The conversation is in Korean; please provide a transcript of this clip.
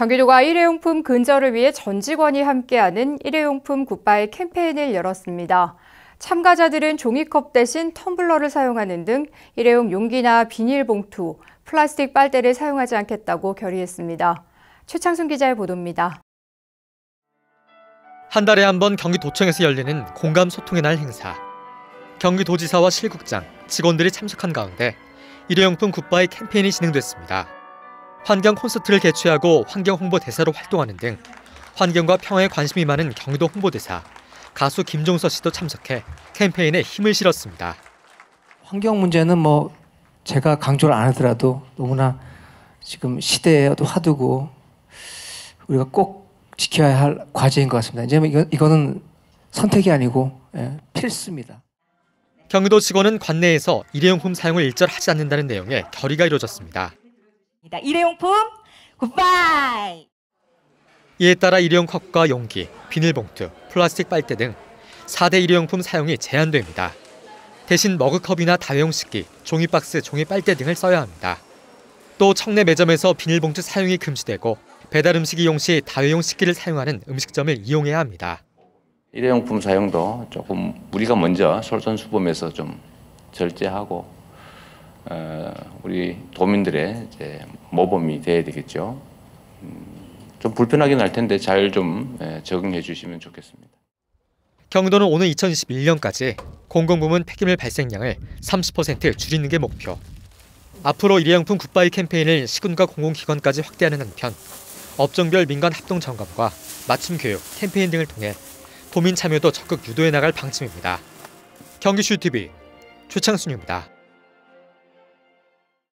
경기도가 일회용품 근절을 위해 전 직원이 함께하는 일회용품 굿바이 캠페인을 열었습니다. 참가자들은 종이컵 대신 텀블러를 사용하는 등 일회용 용기나 비닐봉투, 플라스틱 빨대를 사용하지 않겠다고 결의했습니다. 최창순 기자의 보도입니다. 한 달에 한 번 경기도청에서 열리는 공감 소통의 날 행사. 경기도지사와 실국장, 직원들이 참석한 가운데 일회용품 굿바이 캠페인이 진행됐습니다. 환경 콘서트를 개최하고 환경 홍보 대사로 활동하는 등 환경과 평화에 관심이 많은 경기도 홍보대사 가수 김종서 씨도 참석해 캠페인에 힘을 실었습니다. 환경 문제는 뭐 제가 강조를 안 하더라도 너무나 지금 시대의 화두고 우리가 꼭 지켜야 할 과제인 것 같습니다. 이제 이거, 이거는 선택이 아니고 예, 필수입니다. 경기도 직원은 관내에서 일회용품 사용을 일절 하지 않는다는 내용의 결의가 이루어졌습니다. 일회용품 굿바이. 이에 따라 일회용 컵과 용기, 비닐봉투, 플라스틱 빨대 등 4대 일회용품 사용이 제한됩니다. 대신 머그컵이나 다회용 식기, 종이박스, 종이빨대 등을 써야 합니다. 또 청내 매점에서 비닐봉투 사용이 금지되고 배달 음식 이용 시 다회용 식기를 사용하는 음식점을 이용해야 합니다. 일회용품 사용도 조금 우리가 먼저 솔선수범해서 좀 절제하고 어, 우리 도민들의 모범이 돼야 되겠죠. 음, 좀 불편하긴 할 텐데 잘좀 예, 적응해 주시면 좋겠습니다. 경기도는 오는 2021년까지 공공부문 폐기물 발생량을 30% 줄이는 게 목표. 앞으로 일회용품 굿바이 캠페인을 시군과 공공기관까지 확대하는 한편 업종별 민간 합동 점검과 맞춤 교육, 캠페인 등을 통해 도민 참여도 적극 유도해 나갈 방침입니다. 경기슈 TV 최창순입니다.